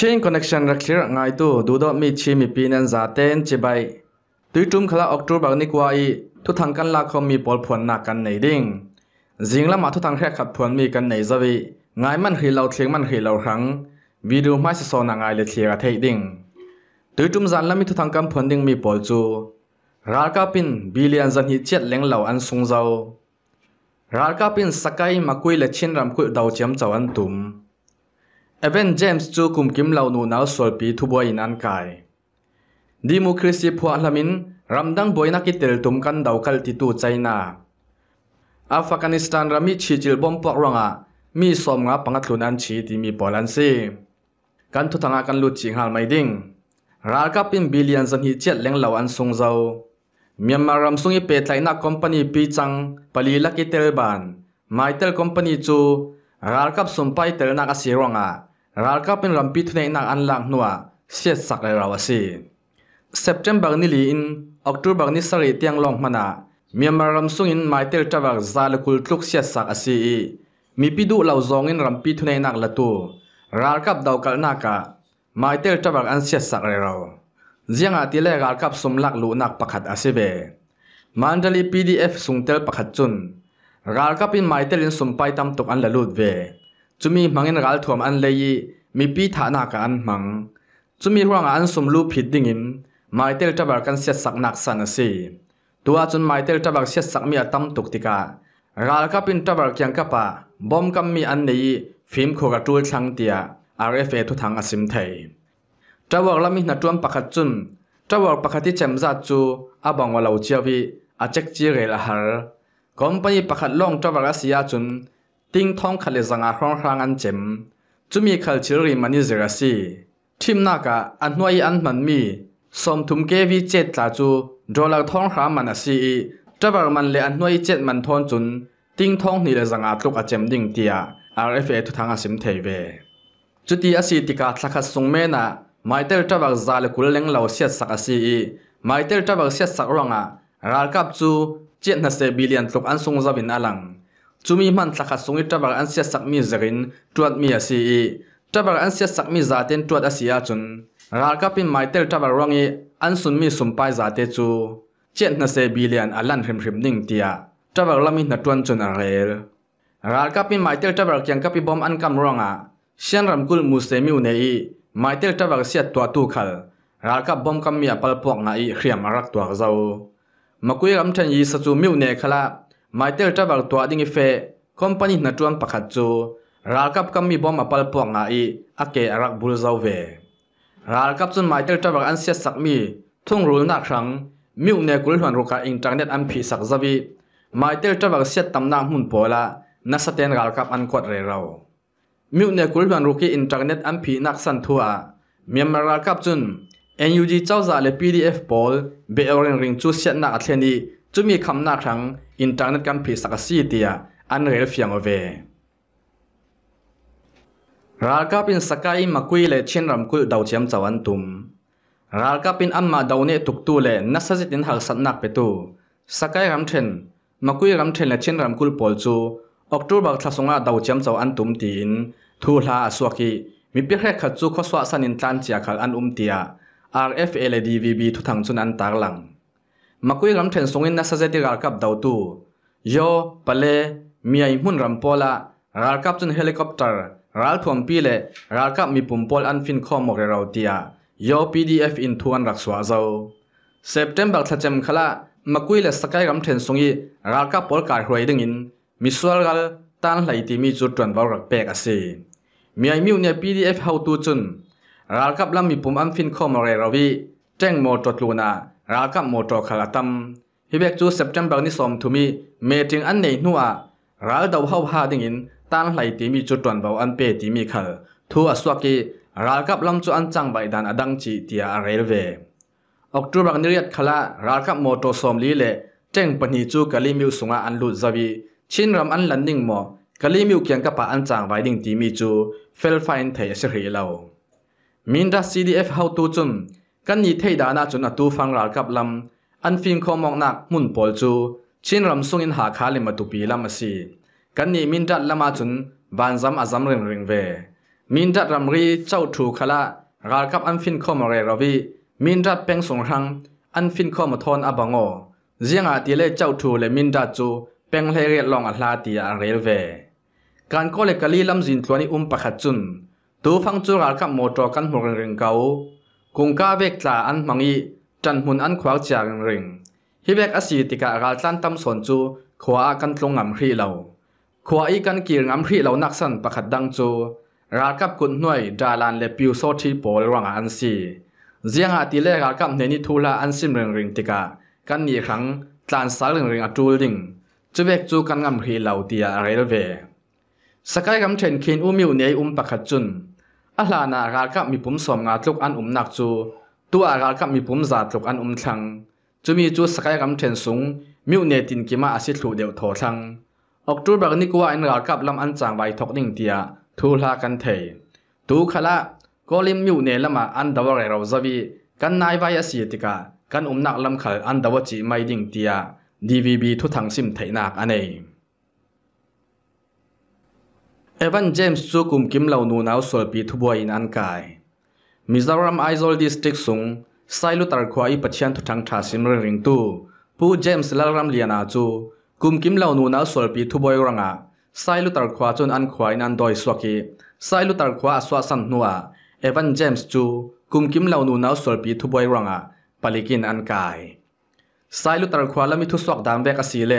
ชิงคอนเนคชันรักเชื่ร์ง่ายตัวดูดอมีชีมีปีนันซาเต้นจีใบตุยจุ่มขลาออกตัวแบบนิกวาอีทุกทางกันลาคมีบอลผลหนักกันในดิ่งจิงและมาทุกทางแค่ขัดผลมีกันในสะวีง่ายมันคือเราเชียงมันคือเราครั้งวิดูไม่สะสนง่ายเลยเชียกเทดิ่งตุยจุ่มจันแล้วมีทุกทางกันผลดิ่งมีบอลจูรากาปินบิลเลียนจันฮิตเจ็ดเลงเหล่าอันสงเจ้ารากาปินสกายมาคุยเลชินรำคุยดาวเจียมเจ้าอันตุ่มเอเบนเจมส์จูคุมกิมเหล่านูนาวสวลปีทุบวยนันกายดีมูคริสิพัวลามินรัมดังบวยนักิเตลตุมกันดาวกัลติตูใจนาอัฟกานิสถานรามีชีจิลบอมปอกรองะมีสมงาปังัดลุนันชีที่มีปอลันซีกันทุทังากันลุจิงฮัลไมดิงรากับเป็นบิลเลียนสันฮิเจ็ดเลีงเหล่าอันซงเจ้าเมียนมารัมซุงอีเปตไลนักคอมพานีปีจังปลีลักกิเตลบานไมเตลคอมพานีจูรากับสมไปเตลนักอาศิรองะราลก็เป็นรัมปิทุนนักอันหลังหนัวเสียสักเลยราสิเซปเทมเบอร์นี่ลีอนออกตุเบอร์นี่สรีเตียงลองมานามีมารัมซุงอินไมเตลจับวักซาลคุลทุกเสียสักอสีมีปิดูเหล่าซองอินรัมปิทุนนักละตัวราลกับดาวกัลนักะไมเตลจับวักอันเสียสักเลยเราเจียงอาทิเลราลกับสมลักลูนักประคัดอาศิเบมันจะลีพีดีเอฟสุงเตลประคัดจุนราลกับอินไมเตลินสมไปตามตกอันละลุดเวจุมีมังเงินรัลทวมอันเลยมีปีฐานากันมังจุมีร่างอันสมลูผิดดิ้งอินมาเตลจับกันเสียสักนักสันสีตัวจุนมาเตลจับกันเสียสักมีอตัมตุกติการัลกับอินจับกยังกับปะบอมกัมมีอันเลยฟิล์มโคกระตุ้นชงเดียอาร์เอฟเอทุทางอสิมไทยจับกัามีนัดจวนปักจุนจับกันปากที่เชมซาจูอาบังว่าเราเชื่วิอาเจ็กจีเรลฮาร์คอมพานีปากหลงจับกันเสียจุนติ้งทองขัดเลสังอาครองครางอันเจมจุมีขัดชิริมันนี่เจกสีทีมนากะอันนวยอันมันมีสมทุมเกวีเจ็ดาจูโดลักทองครามันอีจับามันเลอันนวยเจ็ดมันทอนจุน ติ้งทองนี่เลสังอาตุกอาเจมดิ่งเตียอาร์เอฟเอทุทางอาสิมเทเวจุดที่อาศีติกาสักขัดสงเมนะไม่เตลจับักซาลกุลเลงเราเสียสักสีไม่เตลจับอกเสียสักรังอาราลกับจู เจ็ดนาเซบิเลียนตุกอันสรงจาบินอลัง chumi man thakha sungi tabak an sia sakmi zarin tuat mi asi i tabak an sia sakmi zaten tuat asia chun ralka pin maitel tabak rangi an sunmi sumpai zate chu chen na se bilian alan hrim hrim ning tia tabak lami na tuan chun a rel ralka pin maitel tabak kyang kapi bom an kam ranga sian ramkul musemiu ne i maitel tabak sia tua tu khal ralka bom kam mi apal pok na i hriam arak tuak zau makui ram than yi sa chu miu ne khala mai Michael Travel tua ding fe company na chuan pakhat chu ral kap kam mi bom apal puang na i ake arak bul zau ve ral kap chun Michael Travel an sia sak mi thung rul na khang miu ne kul hwan ruka internet an phi sak zawi Michael Travel sia tam na hun pola na saten ral kap an kot re rau, miu ne kul hwan ruki internet an phi nak san thua myanmar ral kap chun NUG chawza dạ le PDF Paul be oren ring chu siat na atheni จุมีคำนัครั้งอินเทอร์เน็ตการพิสักสีเตียอันเรียลฟิองเวรัลกับเป็นสกายมาคุยเลเช่นรำคุยดาวเทียมจาวันตุมรัลกับเป็นอันมาดาวเนตุกตวเลนัสจิตินหาสันนักเปตูสกายรำเทนมาคุยรำเทนเลเช่นรำคุยปอลจูออกตัวบักทัศน์งาดาวเทียมจาวันตุมตีนทูลาสวกีมีเพียงแค่ขัจูข้อสวัส์นินทันเจียขัดอันอุมเตีย RFLDVB ทุกทางจุนันตากหลังมัคุยลำเทนส่งินนัสัจจิการกับดาวตูโยเปเลมีไอหุ่นรัมโพล่ารักับจนเฮลิคอปเตอร์รักทวมพีเล่รักับมีปุ่มพอลอันฟินคอมกเรราตียโยพีดีเอฟอินทวนรักสวาเซาเซปเทมเบิลทัชเจมคลามัคุยเลสกายลำเทนส่งีรักับพอลการหวยดึงอินมิสวลกัลตันไหลตีมีจุดจวนวารักเปกอสีมีไอมิวเนียพีดีเอฟเฮาตูจุนรักับลำมีปุ่มอันฟินคอมกเรราวีแจ้งโมจดลูนารากับโมโตขาตัมฮิเบกจูเซปจัมเบอร์นิสอมทุมีเมจิงอันเนนัวราดาวเฮาฮาดิ่งอินตานไหลตีมีจุดตวนเบาอันเปตีมีขลทัวสวกี รากับลำจูอันจังใบดันอดังจีเตียเรลเวออกจูบังนิรียขลารากับโมโตสอมลีเลเจงปนีจูกะลิมิวสุงาอันลุดซวีชินรำอันลันนิ่งมอกะลิมิวเกียงกับปะอันจังใบดิ่งตีมีจูเฟลไฟน์เทยเสรีเลวมินดัสซีดีเอฟเฮาตูจุน kan ni thei da na chun a tu fang ral kap lam an fin kho mok nak mun pol chu chin ram sung in ha kha le ma tu pi lam asi kan ni min dat lama chun ban zam azam ring ring ve min dat ram ri chau thu khala ral kap an fin kho mo re rawi min dat peng sung hang an fin kho ma thon abango zianga ti le chau thu le min dat chu peng le re long a hla ti a rel ve kan ko le kali lam zin tlwani um pakhat chun tu fang chu ral kap mo to kan mo ring ring kau กุงกาเวกตาอันมังอีจันหุนอันขวางจางริงฮิเวกอสีติกะราจันตำสนจูขวากันตรงงำรีเราขวาอีกันกีงำรีเรานักสันประคัดดังจูรากับกุนหน่วยดาลันเลปิวโซทีโปลวังอันซีเจียงอาติเลรากับเนนิทูลาอันซิมเริงริงติกะกันนีครั้งจานสาเริงริงอัจูริงจูเวกจูกันงำรีเราเตียอะไรเว สกายกำเชนคินอุมิวเนยอุมประคัดจุนอัลลานาการกับมีปุ่มสมงาทุกอันอุ้มนักจูตัวการกับมีปุ่มสาทุกอันอุ้มทั้งจูมีจูสกายกำเทนสูงมิวเนตินกิมาอาศิตูเดียวทอทังออกจูวแบบนิกว่าอันการกับลำอันจางไวทอกนิ่งเดียทูลากันเทตูขละก็ลิมมิวเนลมาอันดาวเรราวจวีกันนายไวอสิติกากันอุ้มนักลำขลอันดาวจีไม่ดิ่งเดียดีวีบีทุทังซิมไทยนักอันเองเอวันเจมส์จูกุมกิมเหล่านูนาวสวลปีทุบวยนอันกายมิซารัมไอโซลดิสติกสุงไซลุตารควายปัจเจนทุทังทาสิมเริงตูผู้เจมส์ลารัมเลียนาจูกุมกิมเหล่านูนาวสวลปีทุบวยรังอาไซลุตารควาจนอันควายนันดอยสวกีไซลุตารควาสวสันนัวเอวันเจมส์จูกุมกิมเหล่านูนาวสวลปีทุบวยรังอาปลิกินอันกายไซลุตารควาละมิทุสวกดามเวกสีเล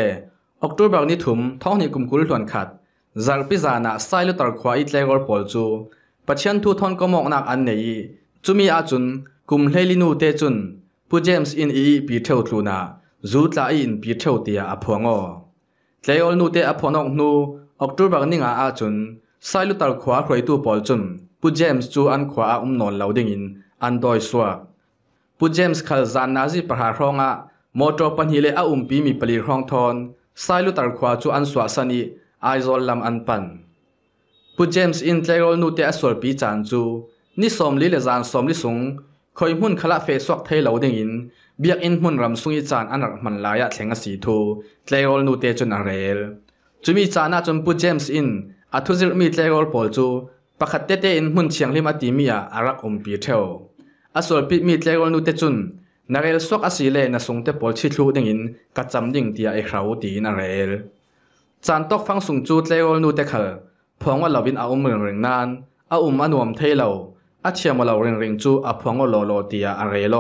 ออกตุเบกนิทุมท้องนิกุมกุลหลวนขัด zarpizana style tarkhwa itlegor polchu pachian thu thon komok nak an nei chumi achun kum hlelinu te chun pu james in i pi theu thluna zu tla in pi theu tia aphongo tleol nu te aphonok nu october ninga achun style tarkhwa khroitu polchun pu james chu an khwa a um non loading in an doi swa pu james khal zan nazi parha ronga motor panhile a um pi mi pali rong thon style tarkhwa chu an swa sani ไอซอลลำอันปันปุจเจมส์อินเทอร์โอลนูเตอสโวลปีจานจูนิสมลิเลจานสมลิสุงคอยมุ่นคละเฟสวกเทเหลาดิ่งอินเบียกอินมุ่นรำสุงอิจานอันรักมันลายะแข็งสีทูเทอร์โอลนูเตจุนอารลจุมีจานาจุนปุจเจมส์อินอัตุซิลมีเทอร์โอลปลจูปะขัดเตเตอินมุ่นเชียงลิมาติมีอาอารักอมปีเทวอสโวลปีมีเทอร์โอลนูเตจุนนาเรลสวกอสีเลนสุงเตปอลชิทูดิ่งอินกัดจำดิ่งเตียไอเขาวตีนารลจานตกฟังสุงจูเลี้ยวนูเตคอพองว่าเราบินเอาอุ้มเริงนานเอาอุ้มอันวมเทเราอาเชียมเราเริงเริงจูอาพองว่าโลโลเตียอะไรโล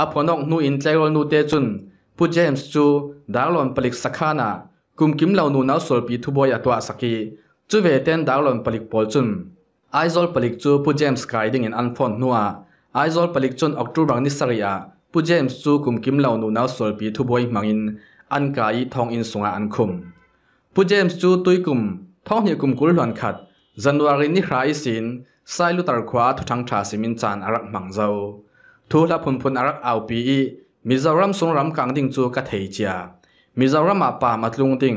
อาพอนกนูอินเลี้ยวนูเตจุนผู้เจมส์จูดาร์ลอนปลิกสักขานากุมกิมเรานูน่าสวลปีทุบอยตัวสักกีจูเวเตนดาร์ลอนปลิกปอลจุนไอซอลปลิกจูผู้เจมส์ไกดิ้งอินอันฟอนนัวไอซอลปลิกจุนออกตูบังนิสเรียผู้เจมส์จูกุมกิมเรานูน่าสวลปีทุบอยมังอินอันกายทองอินสุงาอันคุมผูเจมส์จูตุยกุมท้องเหอกุมกุลหลอนขัดจันวารินนีราอิสินไซลุตาร์ควาทุทังชาสิมินจานอารักมังเจ้าทูลพุนพุนอารักเอาปีมิจารัมสนรำกลางดิ้งจูกะเทียจามิจารัมอาปามัดลุงดิ้ง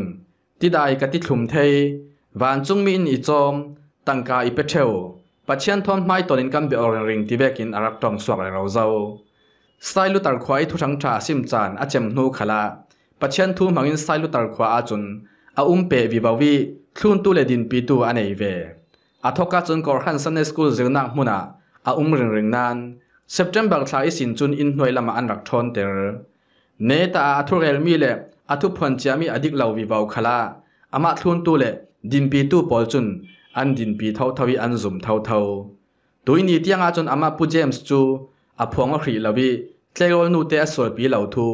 ที่ได้กะติดลุมเทวันจุงมีอินอิจอมตังกาอิเปเชวปัจเจียนทอมไม่ตนินกันเบอร์ริงที่เบกินอารักตองสวกเราเจ้าไซลุตาร์ควาทุทังชาสิมจานอาเจมนูขลาปัจเจียนทูมังอินไซลุตาร์ควาอาจุน a umpe vi bawi thlun tu le din pi tu anei ve a thoka chun kor han san school zirna hmuna a um ring ring nan september thla isin chun in hnoi lama an rak thon ter ne ta a thu rel mi le a thu phon chami adik lau vi baw khala ama thlun tu le din pi tu pol chun an din pi thau thawi an zum thau thau doi ni tianga chun ama pu james chu a phonga khri lawi tlelol nu te a sol pi lau thu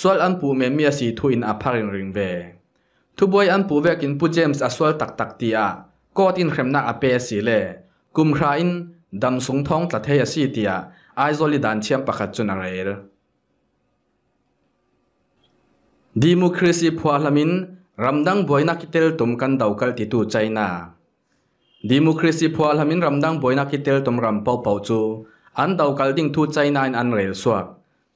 sol an pu me mi a si thu in a pharin ring ve ทุบวยอันปูเวกินปูเจมส์อาสวลตักตักตีอาก็ตินเข็มนักอเปสีเล่กุมราอินดำสงทองตัดเทียสีตีอาไอโซลิดันเชียมปะขัดจุนอะไรดิมูคริสีพัวลามินรำดังบวยนักกิเตลตุมกันดาวกัลติตูใจนาดิมูคริสีพัวลามินรำดังบวยนักกิเตลตุมรำเป่าเป่าจูอันดาวกัลติงทูใจนาอันเรลสวก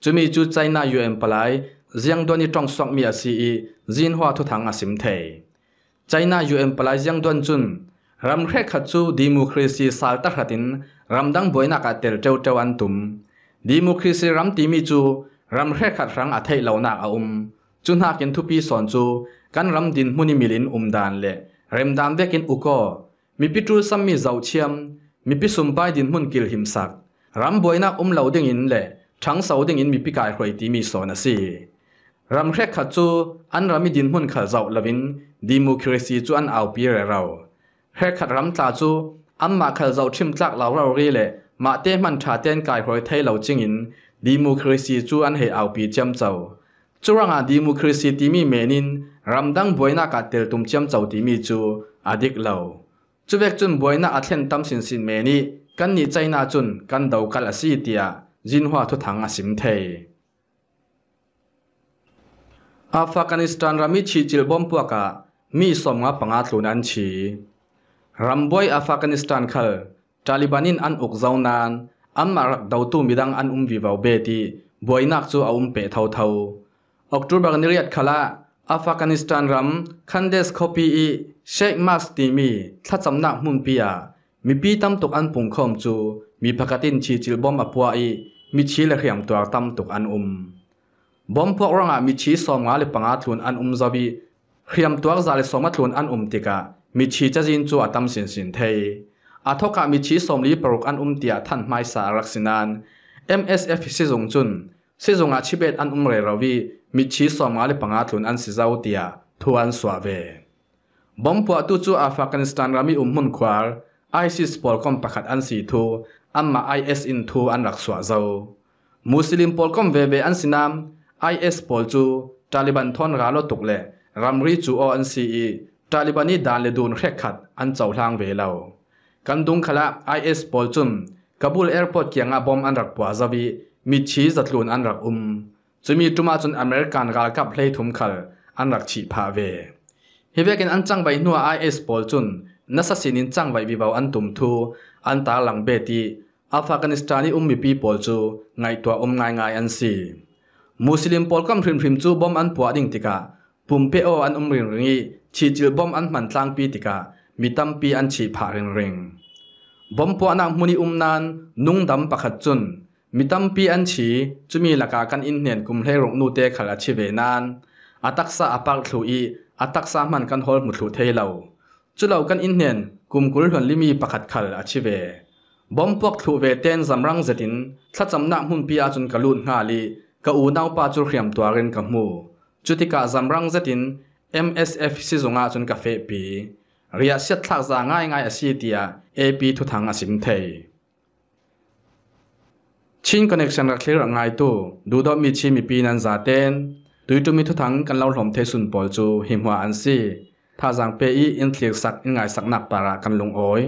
จุมีจูใจนายูเอ็มปลาย ziang doni tong sok mi a si i zin hua thu thang asim thei china um palai ziang don chun ram khe kha chu democracy sal ta khatin ram dang boina ka tel teu teu an tum democracy ram ti mi chu ram khe kha rang a thei lo na a um chun ha kin thu pi son chu kan ram din huni milin um dan le rem dan ve kin uko mi pi tu sam mi zau chiam mi pi sum pai din hun kil him sak ram boina um lo ding in le thang sau ding in mi pi kai hroi ti mi son a si รำแรกขัดจูอันรำมีดินหุ่นขัดเจ้าลวินดิมูคริซีจูอันเอาปีเร่เราแรกขัดรำตาจูอันมาขัดเจ้าชิมจักเราเราเรืีเลมาเต้มันชาเต้นกายคอยไทยเราจิงอินดิมูคริซีจูอันเห้เอาปีจำเจ้าจูรังอ่ะดิมูคริซีทีมีเมนินรำดังบวยนักเดือดตุ่มจำเจ้าทีมีจูอดีกเราจูเวกจุนบวยนักอัดเช้นตั้มสินสินเมนิกันนี่ใจน่าจุนกันเดากันละสี่เดียจินหัวทุ่งงอ่ะสิมเทอัฟกานิสถานรามิชีจิลบอมปัวกะมีสมงาปังอาตุนันชีรัมบอยอัฟกานิสถานเขลตาลิบานินอันอุกเจ้านานอันมารักดาวตูมิดังอันอุมวิวาวเบตีบวยนักจูอาอุมเปเทาเทาออกตูบังนิริยัดขลาอัฟกานิสถานรัมคันเดสคอปีอีเชคมาสตีมีทัดจำนักมุนปียมีปีตั้มตกอันปุ่งคอมจูมีพักตินชีจิลบอมอปัวอีมีชีลขยมตัวตั้มตกอันอุมบอมพวกร่งมีชีสอมงาลปังอาทุนอันอุมจะบีเครียมตัวกาลสมัทุนอันอุมติกะมีชีจะจินจูอัวตำสินสินเทยอาทกามีชีสอมลีปรุกอันอุมเตียท่านไม่สารักสินาน MSF ซิซงจุนซีซงอาชิเบตอันอุมเรราวีมีชีสอมงาลปังอาทุนอันซิซาอุเตียทวนสวาเวบอมพวกตุจูอัฟกานิสถานรามีอุมมุนควาร์ไอซิสปอลคอมปัะกาศอันสีทูอันมาไอเอสอินทูอันรักสวาเจ้ามุสลิมปอลคอมเวเวอันสินามไอพอลจูตาลิบันทอนราลตุกเลรัมรีจูออันซีตาลิบันนี่ดานเลดูนเรกขัดอันเจ้าทางเวลากันดุงขละไอพอลจุกกบูลแอร์พอร์ตเกียงอาบอมอันรักปัวซาวีมีชีจัตลุนอันรักอุมจะมีจุมาจนอเมริกันกาลกับเพลทุมขลอันรักชีพาเวฮิเวกันอันจังใบนัวไอพอลจุนนัสสินินจังไวิบีวาอันตุมทูอันตาหลังเบตีอัฟกานิสถานีอุมมีปีบอลจูไงตัวอมง่างไงอันซี muslim polkam hrim hrim chu bom an puading tika pumpe o an umring ringi chi chil bom an man tlang pi tika mitam pi an chi pha ring ring bom po na muni umnan nung dam pakhat chun mitam pi an chi chumi laka kan in nen kum hle rong nu te khala chi ve nan ataksa apal thlu i ataksa man kan hol mu thlu thei lo chu lo kan in nen kum kul hon limi pakhat khal a chi ve bom pok thlu ve ten zamrang zetin thla chamna hun pi a chun kalun nga li ka u nau pa chu hriam tuarin ka mu chutika zamrang zatin MSF si zonga chun ka fe pi ria siat thlak za ngai ngai asi tia AP thu thang asim thei chin connection ra clear ngai tu du do mi chi mi pi nan za ten tui tu mi thu thang kan lo hlom the sun pol chu himwa an si tha jang pe i in thlik sak in ngai sak nak para kan lung oi